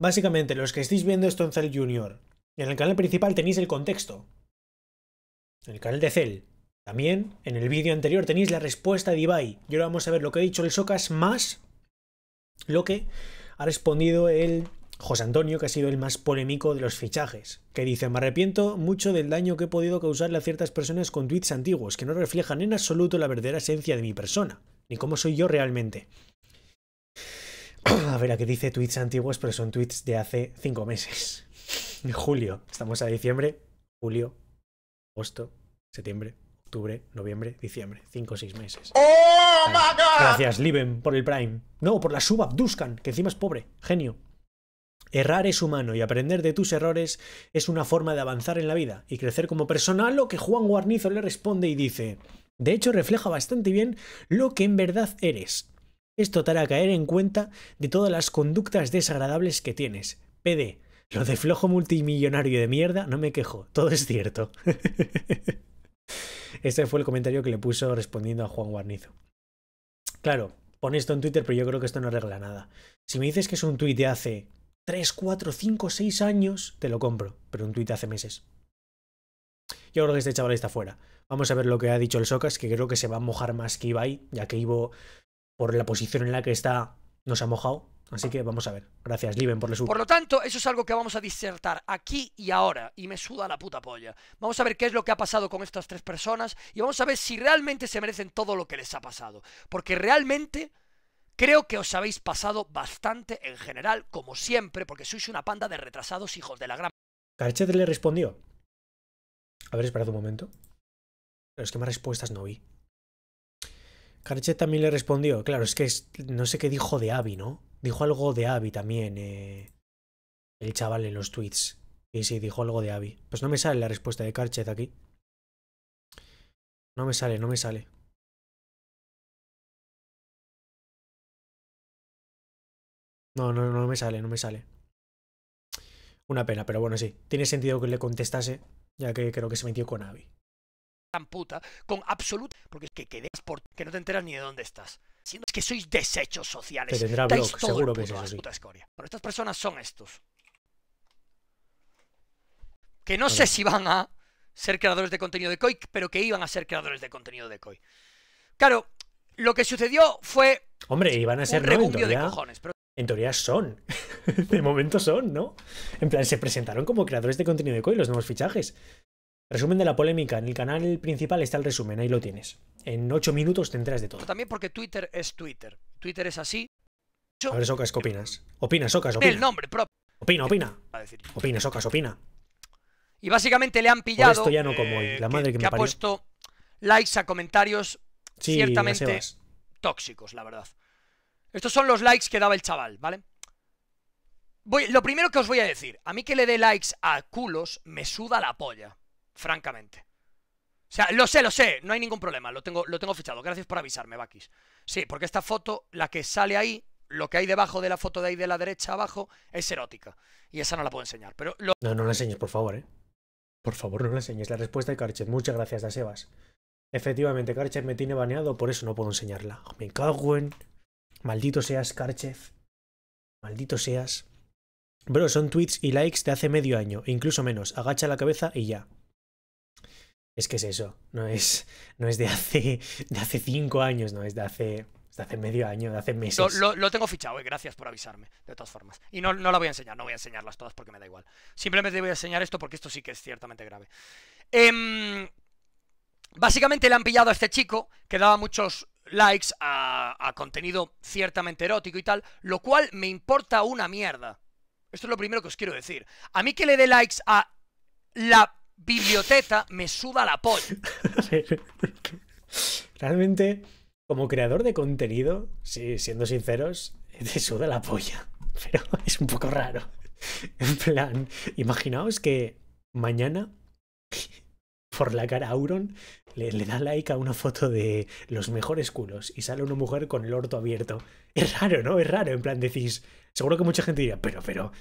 Básicamente, los que estéis viendo esto en Cell Junior, en el canal principal tenéis el contexto. En el canal de Cell. También, en el vídeo anterior tenéis la respuesta de Ibai. Y ahora vamos a ver lo que ha dicho el Socas más lo que ha respondido el José Antonio, que ha sido el más polémico de los fichajes, que dice, me arrepiento mucho del daño que he podido causarle a ciertas personas con tweets antiguos, que no reflejan en absoluto la verdadera esencia de mi persona, ni cómo soy yo realmente. a ver, aquí dice tweets antiguos, pero son tweets de hace cinco meses. julio. Estamos a diciembre, julio, agosto, septiembre, octubre, noviembre, diciembre. Cinco o seis meses. ¡Oh, Gracias, Libem, por el Prime. No, por la suba, Duskan, que encima es pobre. Genio. Errar es humano y aprender de tus errores es una forma de avanzar en la vida y crecer como persona, lo que Juan Guarnizo le responde y dice, de hecho refleja bastante bien lo que en verdad eres. Esto te hará caer en cuenta de todas las conductas desagradables que tienes. PD, lo de flojo multimillonario de mierda, no me quejo, todo es cierto. Este fue el comentario que le puso respondiendo a Juan Guarnizo. Claro, pon esto en Twitter, pero yo creo que esto no arregla nada. Si me dices que es un tuit de hace 3, 4, 5, 6 años, te lo compro, pero un tuit de hace meses. Yo creo que este chaval está fuera. Vamos a ver lo que ha dicho el Socas, que creo que se va a mojar más que Ibai, ya que Ivo por la posición en la que está, nos ha mojado. Así que vamos a ver. Gracias, Liven, por la sub. Por lo tanto, eso es algo que vamos a disertar aquí y ahora. Y me suda la puta polla. Vamos a ver qué es lo que ha pasado con estas tres personas. Y vamos a ver si realmente se merecen todo lo que les ha pasado. Porque realmente. Creo que os habéis pasado bastante en general, como siempre, porque sois una panda de retrasados hijos de la gran... Carchet le respondió. A ver, esperad un momento. Pero es que más respuestas no vi. Carchet también le respondió. Claro, es que no sé qué dijo de Abby, ¿no? Dijo algo de Abby también eh, el chaval en los tweets. Y sí, dijo algo de Abby. Pues no me sale la respuesta de Karchet aquí. No me sale, no me sale. No, no, no me sale, no me sale. Una pena, pero bueno, sí. Tiene sentido que le contestase, ya que creo que se metió con Abby tan puta, con absoluta, porque es que quedas por que no te enteras ni de dónde estás. Sino es que sois desechos sociales. Te tendrá seguro que es puta escoria. ...pero estas personas son estos. Que no sé si van a ser creadores de contenido de COI, pero que iban a ser creadores de contenido de COI. Claro, lo que sucedió fue. Hombre, iban a ser un en teoría, En teoría son. de momento son, ¿no? En plan, se presentaron como creadores de contenido de COI los nuevos fichajes. Resumen de la polémica. En el canal principal está el resumen, ahí lo tienes. En 8 minutos te de todo. También porque Twitter es Twitter. Twitter es así. A ver, Socas, ¿qué opinas? Opina, Socas, opina. El nombre propio. Opina, opina. Opina, Socas, opina. Y básicamente le han pillado. esto ya no como hoy. Eh, la madre que, ha puesto likes a comentarios ciertamente tóxicos, la verdad. Estos son los likes que daba el chaval, ¿vale? lo primero que os voy a decir, a mí que le dé likes a culos me suda la polla francamente. O sea, lo sé, lo sé, no hay ningún problema, lo tengo, lo tengo fichado. Gracias por avisarme, Bakis. Sí, porque esta foto, la que sale ahí, lo que hay debajo de la foto de ahí de la derecha abajo, es erótica. Y esa no la puedo enseñar, pero... No, no la enseñes, por favor, ¿eh? Por favor, no la enseñes. La respuesta de Karchet. Muchas gracias, Da Sebas. Efectivamente, Karchev me tiene baneado, por eso no puedo enseñarla. Oh, me cago Maldito seas, Karchev. Maldito seas. Bro, son tweets y likes de hace medio año, incluso menos. Agacha la cabeza y ya es que es eso, no es, no es de, hace, de hace cinco años, no es de hace, de hace medio año, de hace meses. Lo, tengo fichado, eh, gracias por avisarme, de todas formas. Y no, no la voy a enseñar, no voy a enseñarlas todas porque me da igual. Simplemente voy a enseñar esto porque esto sí que es ciertamente grave. Em, básicamente le han pillado a este chico que daba muchos likes a, a contenido ciertamente erótico y tal, lo cual me importa una mierda. Esto es lo primero que os quiero decir. A mí que le dé likes a la biblioteca me suda la polla. Realmente, como creador de contenido, sí, siendo sinceros, te suda la polla. Pero es un poco raro. En plan, imaginaos que mañana por la cara a Auron, le, da like a una foto de los mejores culos y sale una mujer con el orto abierto. Es raro, ¿no? Es raro, en plan decís, seguro que mucha gente diría pero, pero,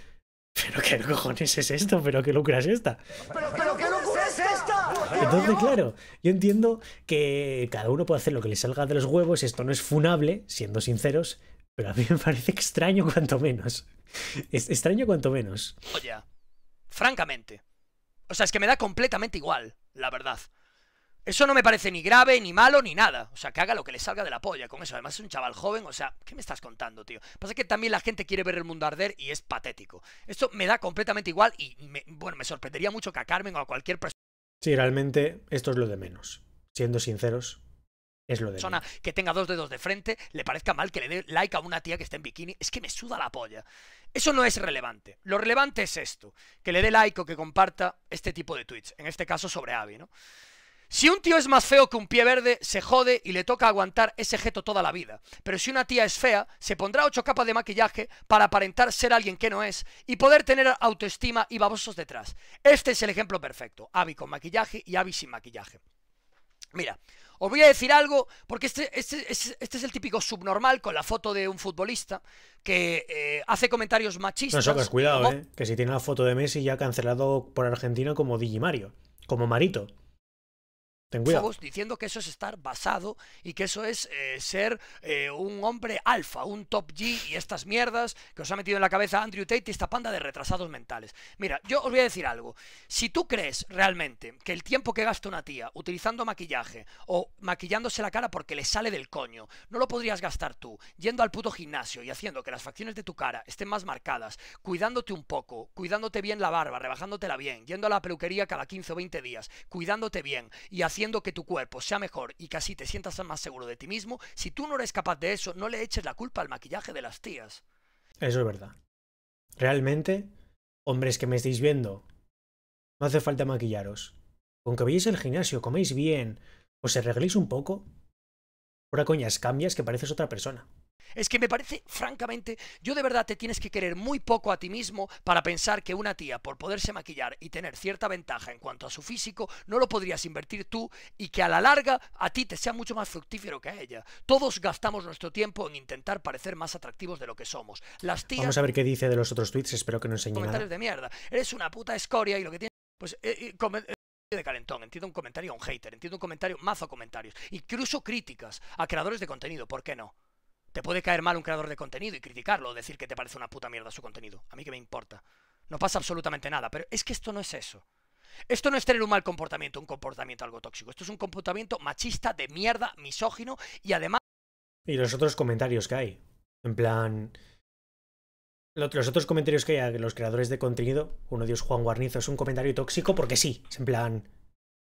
pero, ¿qué cojones es esto? ¿Pero qué lucras es esta? pero... Entonces, claro, yo entiendo que cada uno puede hacer lo que le salga de los huevos, esto no es funable, siendo sinceros, pero a mí me parece extraño cuanto menos. extraño cuanto menos. Oye, francamente. O sea, es que me da completamente igual, la verdad. Eso no me parece ni grave, ni malo, ni nada. O sea, que haga lo que le salga de la polla con eso. Además es un chaval joven, o sea, ¿qué me estás contando, tío? Pasa que también la gente quiere ver el mundo arder y es patético. Esto me da completamente igual y, bueno, me sorprendería mucho que a Carmen o a cualquier persona... Sí, realmente esto es lo de menos. Siendo sinceros, es lo de persona que tenga dos dedos de frente le parezca mal que le dé like a una tía que esté en bikini. Es que me suda la polla. Eso no es relevante. Lo relevante es esto: que le dé like o que comparta este tipo de tweets. En este caso sobre Avi, ¿no? Si un tío es más feo que un pie verde, se jode y le toca aguantar ese jeto toda la vida. Pero si una tía es fea, se pondrá ocho capas de maquillaje para aparentar ser alguien que no es y poder tener autoestima y babosos detrás. Este es el ejemplo perfecto. Abby con maquillaje y Abby sin maquillaje. Mira, os voy a decir algo, porque este, este, este, este, es el típico subnormal con la foto de un futbolista que eh, hace comentarios machistas. No, cuidado, eh, que si tiene la foto de Messi ya cancelado por Argentina como Digimario, como Marito diciendo que eso es estar basado y que eso es eh, ser eh, un hombre alfa, un top G y estas mierdas que os ha metido en la cabeza Andrew Tate y esta panda de retrasados mentales. Mira, yo os voy a decir algo. Si tú crees realmente que el tiempo que gasta una tía utilizando maquillaje o maquillándose la cara porque le sale del coño, no lo podrías gastar tú yendo al puto gimnasio y haciendo que las facciones de tu cara estén más marcadas, cuidándote un poco, cuidándote bien la barba, rebajándotela bien, yendo a la peluquería cada 15 o 20 días, cuidándote bien y haciendo que tu cuerpo sea mejor y casi te sientas más seguro de ti mismo, si tú no eres capaz de eso, no le eches la culpa al maquillaje de las tías. Eso es verdad. Realmente, hombres que me estáis viendo, no hace falta maquillaros. Con que veáis el gimnasio, coméis bien, os arregléis un poco, ahora coñas cambias que pareces otra persona. Es que me parece, francamente, yo de verdad te tienes que querer muy poco a ti mismo para pensar que una tía, por poderse maquillar y tener cierta ventaja en cuanto a su físico, no lo podrías invertir tú y que a la larga a ti te sea mucho más fructífero que a ella. Todos gastamos nuestro tiempo en intentar parecer más atractivos de lo que somos. Las tías... Vamos a ver qué dice de los otros tweets, espero que no enseñe Comentarios de mierda. Eres una puta escoria y lo que tienes... Pues... Eh, eh, eh, de calentón, entiendo un comentario a un hater, entiendo un comentario, mazo comentarios, incluso críticas a creadores de contenido, ¿por qué no? Te puede caer mal un creador de contenido y criticarlo, o decir que te parece una puta mierda su contenido. A mí que me importa. No pasa absolutamente nada, pero es que esto no es eso. Esto no es tener un mal comportamiento, un comportamiento algo tóxico. Esto es un comportamiento machista, de mierda, misógino y además... Y los otros comentarios que hay. En plan... Los otros comentarios que hay a los creadores de contenido, uno de ellos, Juan Guarnizo, es un comentario tóxico porque sí. Es en plan...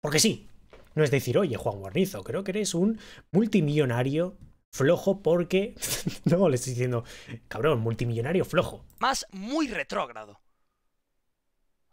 Porque sí. No es decir, oye, Juan Guarnizo, creo que eres un multimillonario flojo porque. no, le estoy diciendo, cabrón, multimillonario flojo. Más muy retrógrado.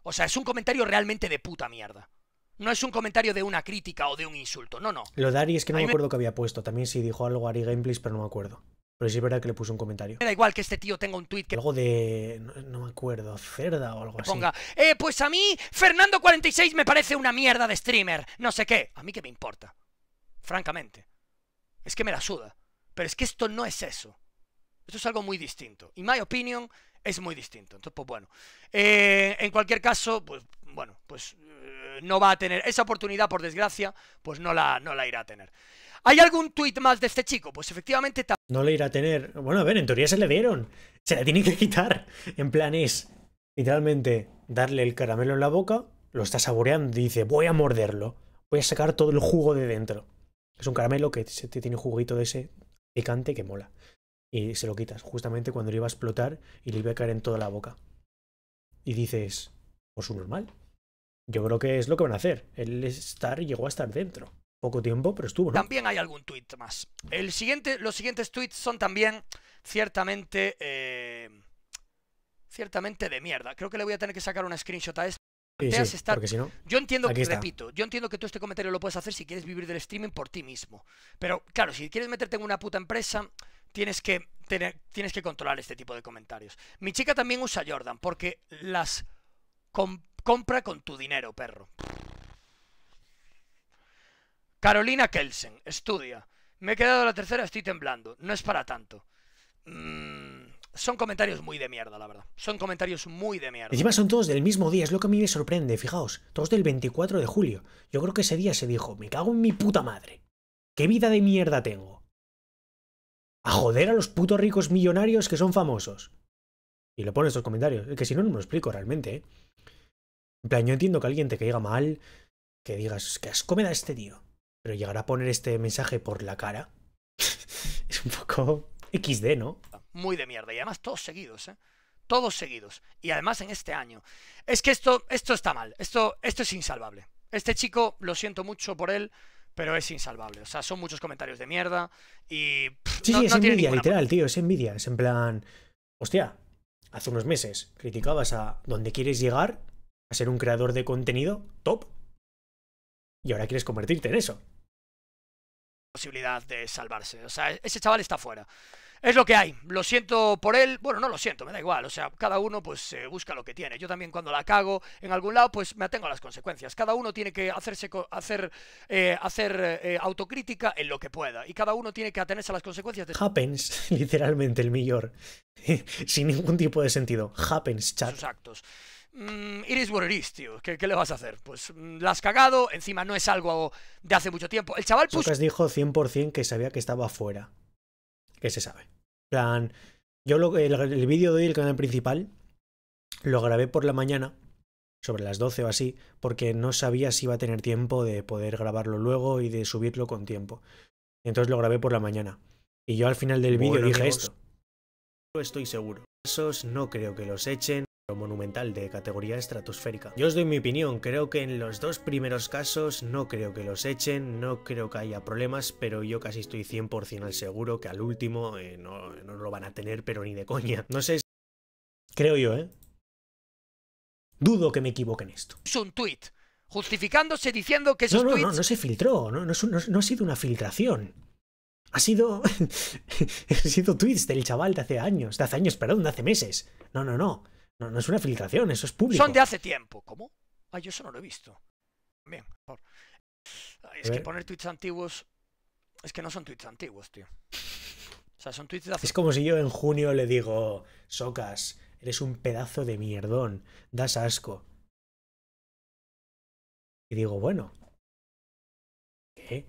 O sea, es un comentario realmente de puta mierda. No es un comentario de una crítica o de un insulto, no, no. Lo de Ari es que no me, acuerdo que había puesto. También sí dijo algo Ari Gameplays, pero no me acuerdo. Pero sí es verdad que le puso un comentario. Me da igual que este tío tenga un tweet que. Algo de. No, me acuerdo, cerda o algo así. Ponga, eh, pues a mí, Fernando46 me parece una mierda de streamer, no sé qué. A mí que me importa. Francamente. Es que me la suda. Pero es que esto no es eso. Esto es algo muy distinto. Y mi opinión es muy distinto. Entonces, pues bueno. Eh, en cualquier caso, pues bueno, pues eh, no va a tener esa oportunidad, por desgracia, pues no la, la irá a tener. ¿Hay algún tuit más de este chico? Pues efectivamente... No le irá a tener... Bueno, a ver, en teoría se le dieron. Se la tiene que quitar. En plan es, literalmente, darle el caramelo en la boca, lo está saboreando dice, voy a morderlo. Voy a sacar todo el jugo de dentro. Es un caramelo que se tiene juguito de ese picante que mola. Y se lo quitas, justamente cuando iba a explotar y le iba a caer en toda la boca. Y dices, pues su normal. Yo creo que es lo que van a hacer. El Star llegó a estar dentro. Poco tiempo, pero estuvo, También hay algún tweet más. El siguiente, los siguientes tweets son también ciertamente. Eh, ciertamente de mierda. Creo que le voy a tener que sacar una screenshot a este yo entiendo que, repito, yo entiendo que tú este comentario lo puedes hacer si quieres vivir del streaming por ti mismo. Pero claro, si quieres meterte en una puta empresa, tienes que, tener, tienes que controlar este tipo de comentarios. Mi chica también usa Jordan porque las compra con tu dinero, perro. Carolina Kelsen, estudia. Me he quedado la tercera, estoy temblando. No es para tanto. Mm, son comentarios muy de mierda, la verdad. Son comentarios muy de mierda. además son todos del mismo día, es lo que a mí me sorprende, fijaos. Todos del 24 de julio. Yo creo que ese día se dijo, me cago en mi puta madre. ¿Qué vida de mierda tengo? A joder a los putos ricos millonarios que son famosos. Y le pone estos comentarios. que si no, no me lo explico realmente, ¿eh? En plan, yo entiendo que alguien te caiga mal, que digas, que asco me da este tío. Pero llegar a poner este mensaje por la cara es un poco XD, ¿no? muy de mierda. Y además todos seguidos, ¿eh? Todos seguidos. Y además en este año. Es que esto, esto está mal. Esto, esto es insalvable. Este chico, lo siento mucho por él, pero es insalvable. O sea, son muchos comentarios de mierda y... sí, sí, es envidia, literal, tío. Es envidia. Es en plan... Hostia, hace unos meses criticabas a donde quieres llegar, a ser un creador de contenido top. Y ahora quieres convertirte en eso posibilidad de salvarse. O sea, ese chaval está fuera. Es lo que hay. Lo siento por él. Bueno, no lo siento, me da igual. O sea, cada uno pues eh, busca lo que tiene. Yo también cuando la cago en algún lado pues me atengo a las consecuencias. Cada uno tiene que hacerse hacer, eh, hacer eh, autocrítica en lo que pueda. Y cada uno tiene que atenerse a las consecuencias de... Happens, literalmente, el millor. Sin ningún tipo de sentido. Happens, chat. Sus actos. Mm, iris Boreris, tío. ¿Qué, le vas a hacer? Pues mm, la has cagado, encima no es algo de hace mucho tiempo. El chaval... puso... dijo 100% que sabía que estaba fuera que se sabe. plan, yo lo, el, el vídeo de hoy, el canal principal, lo grabé por la mañana, sobre las 12 o así, porque no sabía si iba a tener tiempo de poder grabarlo luego y de subirlo con tiempo. Entonces lo grabé por la mañana. Y yo al final del vídeo dije esto. estoy seguro. Esos no creo que los echen monumental de categoría estratosférica. Yo os doy mi opinión, creo que en los dos primeros casos no creo que los echen, no creo que haya problemas, pero yo casi estoy 100% al seguro que al último eh, no, lo van a tener, pero ni de coña. No sé, si... creo yo, ¿eh? Dudo que me equivoque en esto. Es un tweet, justificándose diciendo que esos no, no, No, no se filtró, no, no, no ha sido una filtración. Ha sido. ha sido tweets del chaval de hace años, de hace años, perdón, de hace meses. No, no, no. No, es una filtración, eso es público. Son de hace tiempo. ¿Cómo? Ay, ah, yo eso no lo he visto. Bien, por es que poner tweets antiguos. Es que no son tweets antiguos, tío. O sea, son tweets de hace... Es como si yo en junio le digo, Socas, eres un pedazo de mierdón, das asco. Y digo, bueno. ¿Qué?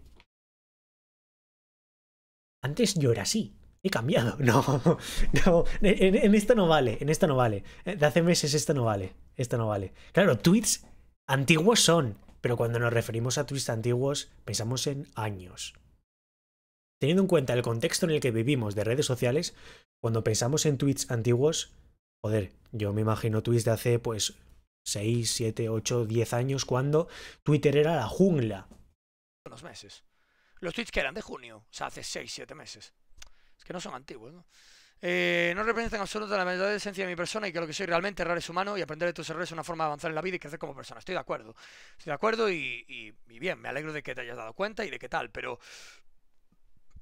Antes yo era así he cambiado. No, no, en, esto no vale, en esto no vale. Eh, de hace meses esto no vale, esto no vale. Claro, tweets antiguos son, pero cuando nos referimos a tweets antiguos pensamos en años. Teniendo en cuenta el contexto en el que vivimos de redes sociales, cuando pensamos en tweets antiguos, joder, yo me imagino tweets de hace pues 6, 7, 8, 10 años cuando Twitter era la jungla. Los meses. Los tweets que eran de junio, o sea, hace 6, 7 meses que no son antiguos, ¿no? Eh, no representan absolutamente la verdadera esencia de mi persona y que lo que soy realmente errar es humano y aprender de tus errores es una forma de avanzar en la vida y crecer como persona. Estoy de acuerdo. Estoy de acuerdo y, bien, me alegro de que te hayas dado cuenta y de qué tal, pero.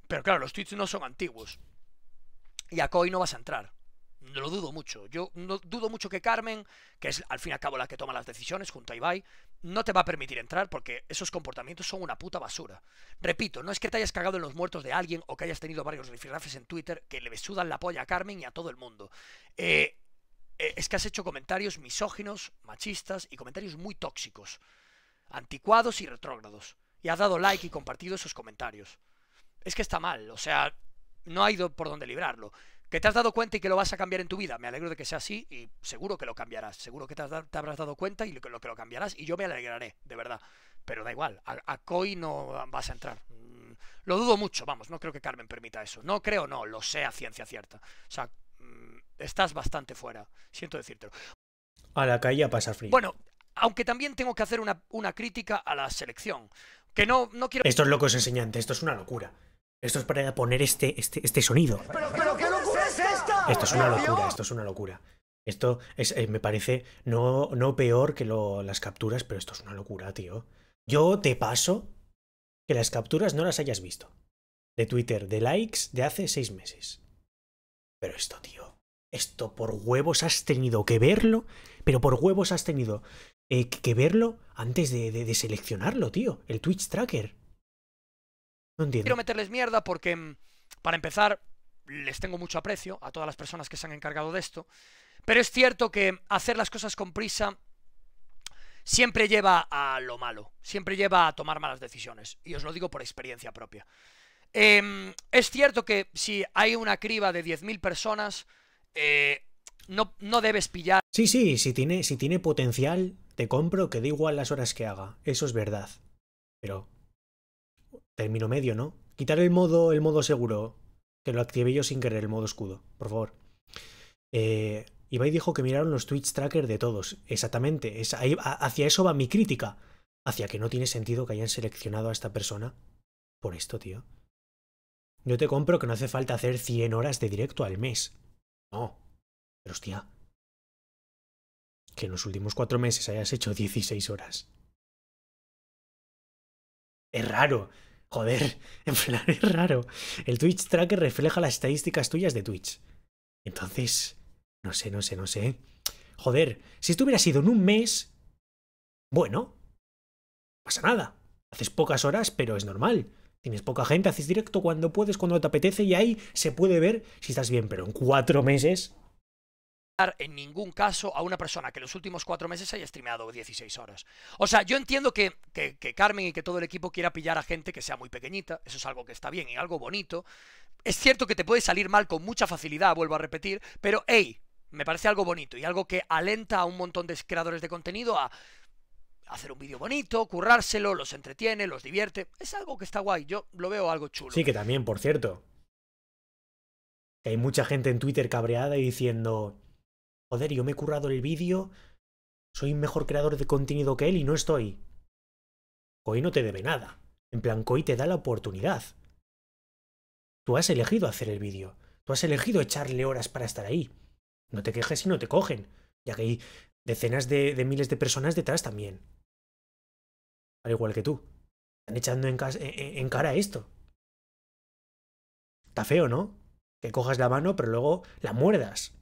Pero claro, los tweets no son antiguos. Y a Koi no vas a entrar lo dudo mucho. Yo no, dudo mucho que Carmen, que es al fin y al cabo la que toma las decisiones junto a Ibai, no te va a permitir entrar porque esos comportamientos son una puta basura. Repito, no es que te hayas cagado en los muertos de alguien o que hayas tenido varios rifirrafes en Twitter que le besudan la polla a Carmen y a todo el mundo. Eh, eh, es que has hecho comentarios misóginos, machistas y comentarios muy tóxicos, anticuados y retrógrados. Y has dado like y compartido esos comentarios. Es que está mal, o sea, no ha ido por donde librarlo que te has dado cuenta y que lo vas a cambiar en tu vida. Me alegro de que sea así y seguro que lo cambiarás. Seguro que te, habrás dado cuenta y lo, que lo cambiarás y yo me alegraré, de verdad. Pero da igual, a, a COI no vas a entrar. Mm, lo dudo mucho, vamos, no creo que Carmen permita eso. No creo, no, lo sé a ciencia cierta. O sea, mm, estás bastante fuera, siento decírtelo. A la calle pasa frío. Bueno, aunque también tengo que hacer una, crítica a la selección. Que no, no quiero... estos locos enseñantes esto es una locura. Esto es para poner este, este, este sonido. Pero, pero, esto es una locura, esto es una locura. Esto es, me parece no, no peor que lo, las capturas, pero esto es una locura, tío. Yo te paso que las capturas no las hayas visto. De Twitter, de likes de hace seis meses. Pero esto, tío. Esto por huevos has tenido que verlo. Pero por huevos has tenido eh, que verlo antes de, de, seleccionarlo, tío. El Twitch Tracker. No entiendo. Quiero meterles mierda porque, mm, para empezar, les tengo mucho aprecio a todas las personas que se han encargado de esto, pero es cierto que hacer las cosas con prisa siempre lleva a lo malo, siempre lleva a tomar malas decisiones, y os lo digo por experiencia propia. Em, es cierto que si hay una criba de 10.000 personas, eh, no, no, debes pillar. Sí, sí, si tiene, si tiene potencial, te compro que da igual las horas que haga, eso es verdad. Pero... Término medio, ¿no? Quitar el modo, el modo seguro lo activé yo sin querer, el modo escudo, por favor. Eh, Ibai dijo que miraron los Twitch tracker de todos. Exactamente. ahí, hacia eso va mi crítica. Hacia que no tiene sentido que hayan seleccionado a esta persona por esto, tío. Yo te compro que no hace falta hacer 100 horas de directo al mes. No. Pero hostia. Que en los últimos cuatro meses hayas hecho 16 horas. Es raro. Joder, en plan es raro. El Twitch Tracker refleja las estadísticas tuyas de Twitch. Entonces, no sé, no sé, no sé. Joder, si esto hubiera sido en un mes, bueno, pasa nada. Haces pocas horas, pero es normal. Tienes poca gente, haces directo cuando puedes, cuando te apetece y ahí se puede ver si estás bien, pero en cuatro meses en ningún caso a una persona que en los últimos cuatro meses haya streameado 16 horas. O sea, yo entiendo que, Carmen y que todo el equipo quiera pillar a gente que sea muy pequeñita, eso es algo que está bien y algo bonito. Es cierto que te puede salir mal con mucha facilidad, vuelvo a repetir, pero hey, me parece algo bonito y algo que alenta a un montón de creadores de contenido a hacer un vídeo bonito, currárselo, los entretiene, los divierte. Es algo que está guay, yo lo veo algo chulo. Sí, que también, por cierto. Hay mucha gente en Twitter cabreada y diciendo, joder, yo me he currado el vídeo, soy mejor creador de contenido que él y no estoy. Hoy no te debe nada. En plan, Koi te da la oportunidad. Tú has elegido hacer el vídeo. Tú has elegido echarle horas para estar ahí. No te quejes si no te cogen, ya que hay decenas de, miles de personas detrás también. Al igual que tú. Están echando en cara esto. Está feo, ¿no? Que cojas la mano, pero luego la muerdas.